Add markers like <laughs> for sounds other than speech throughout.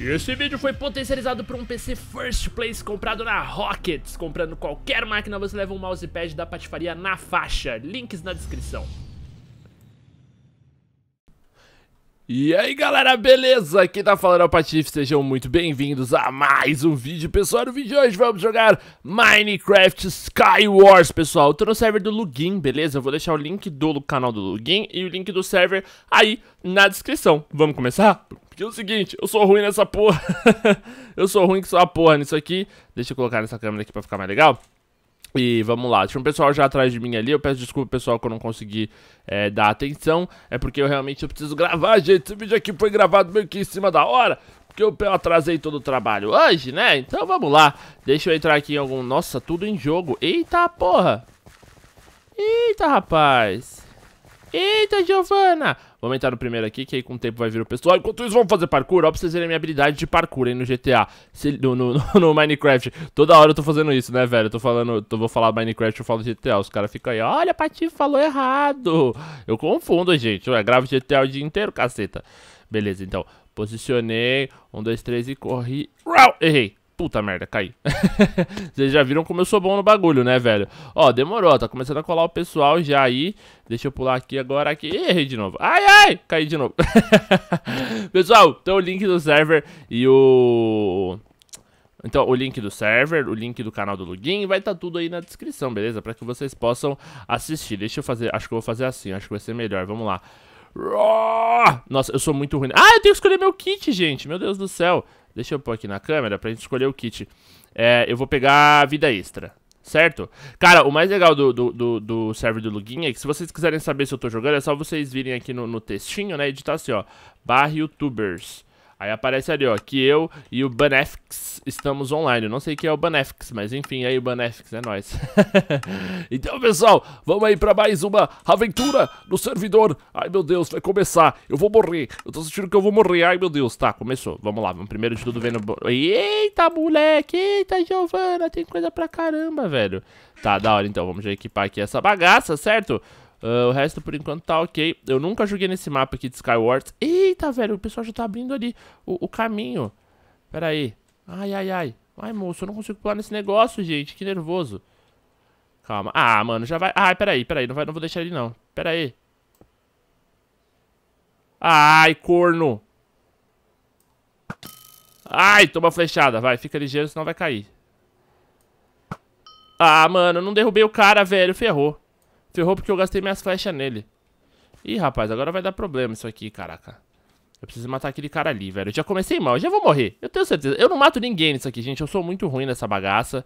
esse vídeo foi potencializado por um PC First Place comprado na Rockets. Comprando qualquer máquina, você leva um mousepad da patifaria na faixa. Links na descrição. E aí galera, beleza? Aqui tá falando é o Patife, sejam muito bem-vindos a mais um vídeo Pessoal, no vídeo de hoje vamos jogar Minecraft Skywars, pessoal Eu tô no server do Lugin, beleza? Eu vou deixar o link do canal do Lugin e o link do server aí na descrição Vamos começar? Porque é o seguinte, eu sou ruim nessa porra. <laughs> eu sou ruim que sou a porra nisso aqui. Deixa eu colocar nessa câmera aqui pra ficar mais legal. E vamos lá, tinha um pessoal já atrás de mim ali, eu peço desculpa pessoal que eu não consegui é, dar atenção, é porque eu realmente eu preciso gravar, gente, esse vídeo aqui foi gravado meio que em cima da hora, porque eu, eu atrasei todo o trabalho hoje, né? Então vamos lá, deixa eu entrar aqui em algum... Nossa, tudo em jogo, eita porra! Eita rapaz! Eita Giovana! Vou aumentar o primeiro aqui, que aí com o tempo vai vir o pessoal. Enquanto isso, vamos fazer parkour. Ó, pra vocês verem a minha habilidade de parkour aí no GTA. Se, no, no, <laughs> no, Minecraft. Toda hora eu tô fazendo isso, né, velho? Eu tô falando, tô, vou falar Minecraft, eu falo GTA. Os caras ficam aí, olha, Pati falou errado. Eu confundo, gente. Ué, gravo GTA o dia inteiro, caceta. Beleza, então. Posicionei. Um, dois, três e corri. errei. Puta merda, caí. <laughs> Vocês já viram como eu sou bom no bagulho, né, velho? Ó, demorou, tá começando a colar o pessoal já aí. Deixa eu pular aqui agora, aqui. Ih, errei de novo. Ai, ai, caí de novo. <laughs> pessoal, então o link do server e o... Então, o link do server, o link do canal do Lugin, vai estar tá tudo aí na descrição, beleza? Pra que vocês possam assistir. Deixa eu fazer, acho que eu vou fazer assim, acho que vai ser melhor. Vamos lá. Nossa, eu sou muito ruim. Ah, eu tenho que escolher meu kit, gente. Meu Deus do céu. Deixa eu pôr aqui na câmera pra gente escolher o kit. É, eu vou pegar vida extra, certo? Cara, o mais legal do, do, do, do server do Luguinha é que se vocês quiserem saber se eu tô jogando, é só vocês virem aqui no, no textinho, né? Editar assim, ó. Barra YouTubers. Aí aparece ali, ó, que eu e o Banefix estamos online. Eu não sei quem é o Banefix, mas enfim, aí o Banefix é nós. <laughs> então, pessoal, vamos aí pra mais uma aventura no servidor. Ai, meu Deus, vai começar. Eu vou morrer. Eu tô sentindo que eu vou morrer. Ai, meu Deus. Tá, começou. Vamos lá, vamos primeiro de tudo vendo... Eita, moleque. Eita, Giovana. Tem coisa pra caramba, velho. Tá, da hora, então. Vamos já equipar aqui essa bagaça, certo? Certo? Uh, o resto, por enquanto, tá ok. Eu nunca joguei nesse mapa aqui de Skyward. Eita, velho, o pessoal já tá abrindo ali o, o caminho. Pera aí. Ai, ai, ai. Ai, moço, eu não consigo pular nesse negócio, gente. Que nervoso. Calma. Ah, mano, já vai... Ai, peraí, peraí. Não, vai, não vou deixar ele, não. Peraí. Ai, corno. Ai, toma flechada. Vai, fica ligeiro, senão vai cair. Ah, mano, eu não derrubei o cara, velho. Ferrou. Ferrou porque eu gastei minhas flechas nele. Ih, rapaz, agora vai dar problema isso aqui, caraca. Eu preciso matar aquele cara ali, velho. Eu já comecei mal, eu já vou morrer. Eu tenho certeza. Eu não mato ninguém nisso aqui, gente. Eu sou muito ruim nessa bagaça.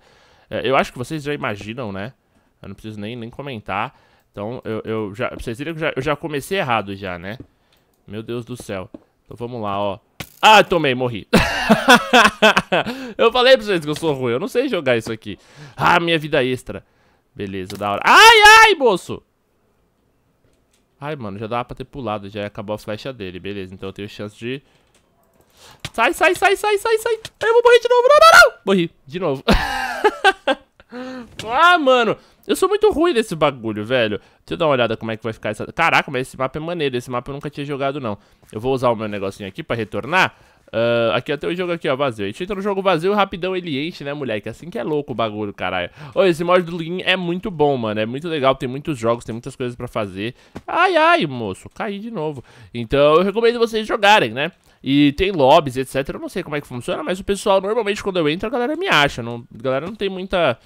É, eu acho que vocês já imaginam, né? Eu não preciso nem, nem comentar. Então, eu, eu já... Vocês viram que eu já, eu já comecei errado já, né? Meu Deus do céu. Então, vamos lá, ó. Ah, tomei, morri. <laughs> eu falei pra vocês que eu sou ruim. Eu não sei jogar isso aqui. Ah, minha vida extra. Beleza, da hora. Ai, ai, moço! Ai, mano, já dava pra ter pulado. Já acabou a flecha dele. Beleza, então eu tenho chance de... Sai, sai, sai, sai, sai, sai. Eu vou morrer de novo. Não, não, não. Morri. De novo. <laughs> ah, mano. Eu sou muito ruim nesse bagulho, velho. Deixa eu dar uma olhada como é que vai ficar essa... Caraca, mas esse mapa é maneiro. Esse mapa eu nunca tinha jogado, não. Eu vou usar o meu negocinho aqui pra retornar. Uh, aqui até o jogo aqui, ó, vazio. A gente entra no jogo vazio rapidão ele enche, né, moleque? Assim que é louco o bagulho, caralho. Ô, esse mod do login é muito bom, mano. É muito legal, tem muitos jogos, tem muitas coisas pra fazer. Ai, ai, moço, caí de novo. Então eu recomendo vocês jogarem, né? E tem lobbies, etc. Eu não sei como é que funciona, mas o pessoal normalmente quando eu entro a galera me acha. Não, a galera não tem muita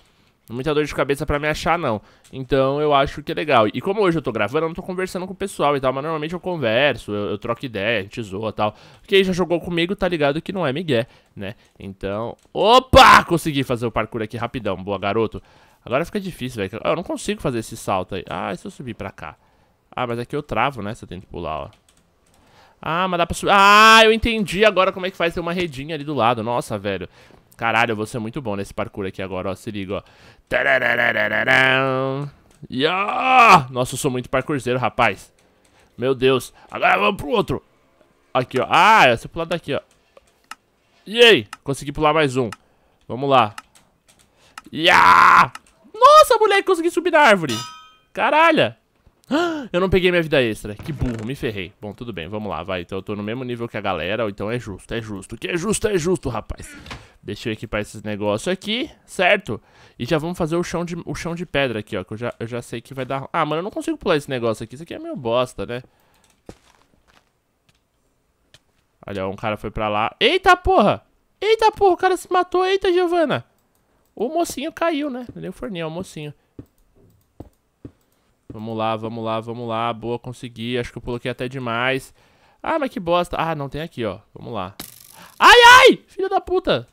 é muita dor de cabeça pra me achar, não. Então eu acho que é legal. E como hoje eu tô gravando, eu não tô conversando com o pessoal e tal, mas normalmente eu converso, eu, eu troco ideia, a gente zoa e tal. Quem já jogou comigo tá ligado que não é migué, né? Então. Opa! Consegui fazer o parkour aqui rapidão. Boa, garoto. Agora fica difícil, velho. Eu não consigo fazer esse salto aí. Ah, e se eu subir pra cá? Ah, mas aqui eu travo, né? Se eu tento pular, ó. Ah, mas dá pra subir. Ah, eu entendi agora como é que faz ter uma redinha ali do lado. Nossa, velho. Caralho, eu vou ser muito bom nesse parkour aqui agora, ó. Se liga, ó. Yeah! Nossa, eu sou muito parkourzeiro, rapaz. Meu Deus. Agora vamos pro outro. Aqui, ó. Ah, é se pular daqui, ó. E aí? Consegui pular mais um. Vamos lá. Yeah! Nossa, moleque, consegui subir na árvore. Caralho. Eu não peguei minha vida extra. Que burro, me ferrei. Bom, tudo bem, vamos lá, vai. Então eu tô no mesmo nível que a galera, ou então é justo, é justo. O que é justo, é justo, rapaz. Deixa eu equipar esses negócios aqui, certo? E já vamos fazer o chão de, o chão de pedra aqui, ó. Que eu já, eu já sei que vai dar... Ah, mano, eu não consigo pular esse negócio aqui. Isso aqui é meio bosta, né? Olha, um cara foi pra lá. Eita, porra! Eita, porra, o cara se matou. Eita, Giovana! O mocinho caiu, né? É nem o forninho, é o mocinho. Vamos lá, vamos lá, vamos lá. Boa, consegui. Acho que eu coloquei até demais. Ah, mas que bosta. Ah, não, tem aqui, ó. Vamos lá. Ai, ai! Filho da puta!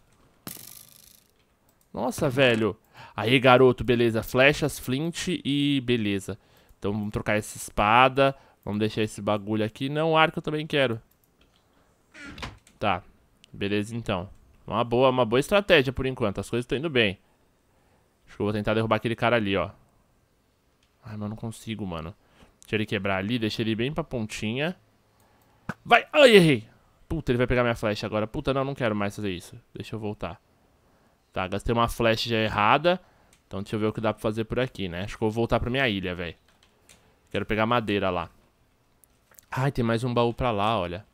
Nossa, velho. Aí, garoto, beleza. Flechas, flint e beleza. Então vamos trocar essa espada. Vamos deixar esse bagulho aqui. Não, arco eu também quero. Tá. Beleza, então. Uma boa, uma boa estratégia por enquanto. As coisas estão indo bem. Acho que eu vou tentar derrubar aquele cara ali, ó. Ai, mas eu não consigo, mano. Deixa ele quebrar ali. Deixa ele bem pra pontinha. Vai! Ai, errei! Puta, ele vai pegar minha flecha agora. Puta, não, não quero mais fazer isso. Deixa eu voltar. Tá, gastei uma flash já errada. Então deixa eu ver o que dá pra fazer por aqui, né? Acho que eu vou voltar pra minha ilha, velho. Quero pegar madeira lá. Ai, tem mais um baú pra lá, olha.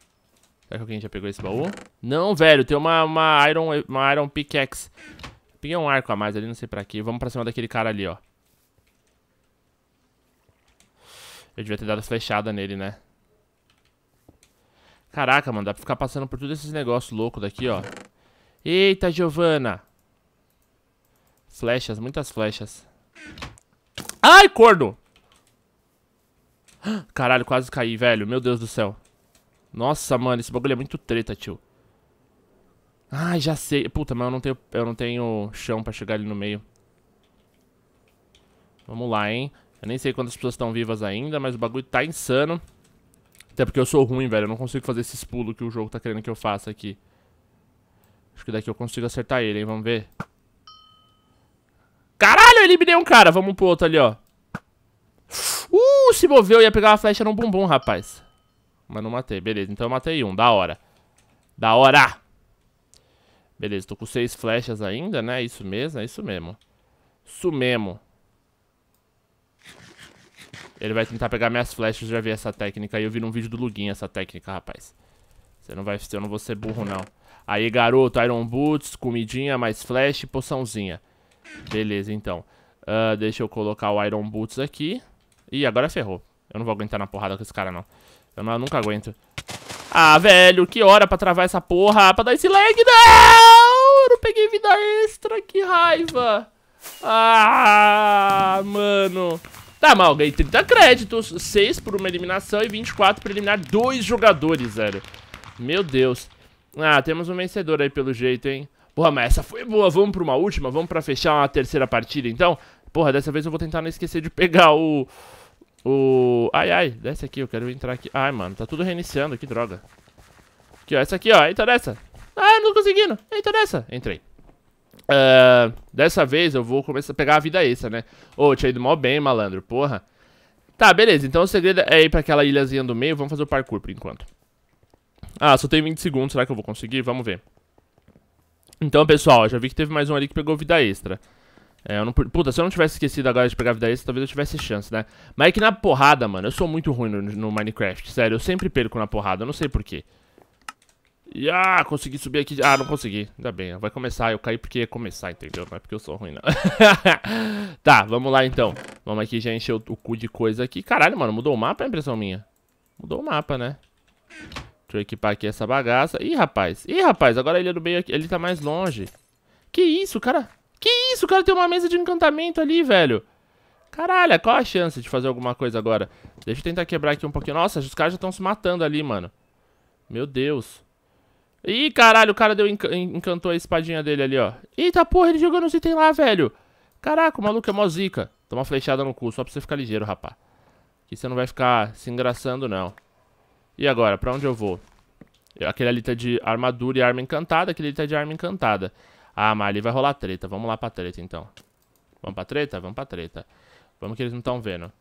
Será que alguém já pegou esse baú? Não, velho, tem uma, uma, iron, uma iron pickaxe. Peguei um arco a mais ali, não sei pra quê. Vamos pra cima daquele cara ali, ó. Eu devia ter dado flechada nele, né? Caraca, mano, dá pra ficar passando por todos esses negócios loucos daqui, ó. Eita, Giovana. Flechas, muitas flechas. Ai, corno! <gasps> Caralho, quase caí, velho. Meu Deus do céu. Nossa, mano, esse bagulho é muito treta, tio. Ai, já sei. Puta, mas eu não tenho, eu não tenho chão pra chegar ali no meio. Vamos lá, hein. Eu nem sei quantas pessoas estão vivas ainda, mas o bagulho tá insano. Até porque eu sou ruim, velho. Eu não consigo fazer esses pulos que o jogo tá querendo que eu faça aqui. Acho que daqui eu consigo acertar ele, hein. Vamos ver eliminei um cara. Vamos pro outro ali, ó. Uh, se moveu. Ia pegar uma flecha no bumbum, rapaz. Mas não matei. Beleza, então eu matei um. Da hora. Da hora! Beleza, tô com seis flechas ainda, né? Isso mesmo, é isso mesmo. Isso mesmo. Ele vai tentar pegar minhas flechas, já vi essa técnica. Aí eu vi num vídeo do Luguinho essa técnica, rapaz. Você não vai, eu não vou ser burro, não. Aí, garoto, Iron Boots, comidinha, mais flash e poçãozinha. Beleza, então. Uh, deixa eu colocar o Iron Boots aqui. Ih, agora ferrou. Eu não vou aguentar na porrada com esse cara, não. Eu, não, eu nunca aguento. Ah, velho, que hora pra travar essa porra, pra dar esse lag. Não! Eu não peguei vida extra, que raiva. Ah, mano. Tá mal, ganhei 30 créditos, 6 por uma eliminação e 24 pra eliminar dois jogadores, velho. Meu Deus. Ah, temos um vencedor aí pelo jeito, hein. Porra, mas essa foi boa, vamos pra uma última, vamos pra fechar uma terceira partida, então. Porra, dessa vez eu vou tentar não esquecer de pegar o... O... Ai, ai, desce aqui, eu quero entrar aqui. Ai, mano, tá tudo reiniciando, que droga. Aqui, ó, essa aqui, ó, entra nessa. Ah, não tô conseguindo, entra nessa. Entrei. Uh, dessa vez eu vou começar a pegar a vida extra, né? Ô, oh, tinha ido mal bem, malandro, porra. Tá, beleza, então o segredo é ir pra aquela ilhazinha do meio, vamos fazer o parkour por enquanto. Ah, só tem 20 segundos, será que eu vou conseguir? Vamos ver. Então, pessoal, já vi que teve mais um ali que pegou vida extra. É, eu não... Puta, se eu não tivesse esquecido agora de pegar vida extra, talvez eu tivesse chance, né? Mas é que na porrada, mano, eu sou muito ruim no, no Minecraft, sério. Eu sempre perco na porrada, eu não sei porquê. E, ah, consegui subir aqui. Ah, não consegui. Ainda bem, vai começar. Eu caí porque ia começar, entendeu? Não é porque eu sou ruim, não. <laughs> tá, vamos lá, então. Vamos aqui já encher o, o cu de coisa aqui. Caralho, mano, mudou o mapa, é impressão minha? Mudou o mapa, né? Deixa eu equipar aqui essa bagaça. Ih, rapaz. Ih, rapaz, agora ele é no meio aqui. Ele tá mais longe. Que isso, cara? Que isso, cara? Tem uma mesa de encantamento ali, velho. Caralho, qual a chance de fazer alguma coisa agora? Deixa eu tentar quebrar aqui um pouquinho. Nossa, os caras já estão se matando ali, mano. Meu Deus. Ih, caralho, o cara deu enc encantou a espadinha dele ali, ó. Eita porra, ele jogou nos itens lá, velho. Caraca, o maluco é mó zica. Toma flechada no cu, só pra você ficar ligeiro, rapaz Que você não vai ficar se engraçando, não. E agora, pra onde eu vou? Aquele ali tá de armadura e arma encantada, aquele ali tá de arma encantada. Ah, mas ali vai rolar treta. Vamos lá pra treta, então. Vamos pra treta? Vamos pra treta. Vamos que eles não estão vendo.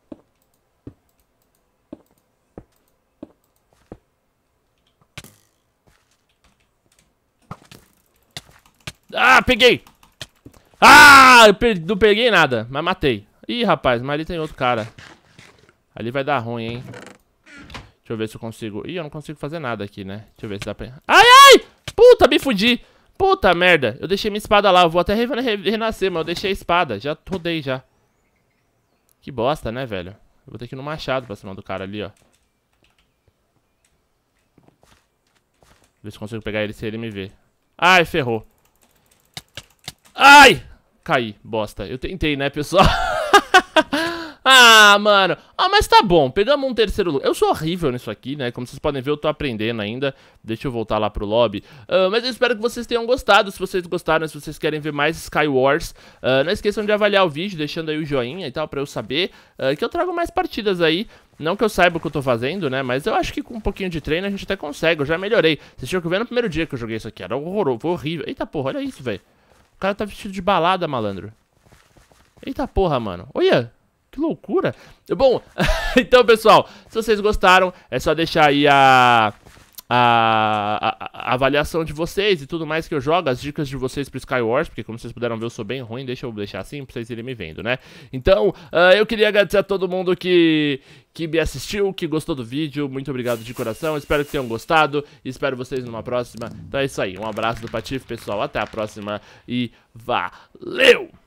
Ah, peguei! Ah, eu pe não peguei nada, mas matei. Ih, rapaz, mas ali tem outro cara. Ali vai dar ruim, hein? Deixa eu ver se eu consigo... Ih, eu não consigo fazer nada aqui, né? Deixa eu ver se dá pra... Ai, ai! Puta, me fudi! Puta merda, eu deixei minha espada lá, eu vou até renascer, mas eu deixei a espada, já rodei já. Que bosta, né, velho? Eu vou ter que ir no machado pra cima do cara ali, ó. Ver se consigo pegar ele se ele me ver. Ai, ferrou. Ai! Caí, bosta. Eu tentei, né, pessoal? <laughs> Ah, mano. Ah, mas tá bom, pegamos um terceiro lugar. Eu sou horrível nisso aqui, né? Como vocês podem ver, eu tô aprendendo ainda. Deixa eu voltar lá pro lobby. Uh, mas eu espero que vocês tenham gostado. Se vocês gostaram, se vocês querem ver mais Skywars, uh, ah, não esqueçam de avaliar o vídeo, deixando aí o joinha e tal, pra eu saber uh, que eu trago mais partidas aí. Não que eu saiba o que eu tô fazendo, né? Mas eu acho que com um pouquinho de treino a gente até consegue. Eu já melhorei. Vocês tinham que ver no primeiro dia que eu joguei isso aqui. Era horroroso, foi horrível. Eita porra, olha isso, velho. O cara tá vestido de balada, malandro. Eita porra, mano. Olha! Que loucura. Bom, <laughs> então, pessoal, se vocês gostaram, é só deixar aí a... A, a, a, avaliação de vocês e tudo mais que eu jogo, as dicas de vocês pro Skywars, porque como vocês puderam ver, eu sou bem ruim, deixa eu deixar assim pra vocês irem me vendo, né? Então, uh, eu queria agradecer a todo mundo que, que me assistiu, que gostou do vídeo, muito obrigado de coração, espero que tenham gostado, espero vocês numa próxima. Então é isso aí, um abraço do Patife, pessoal, até a próxima e valeu!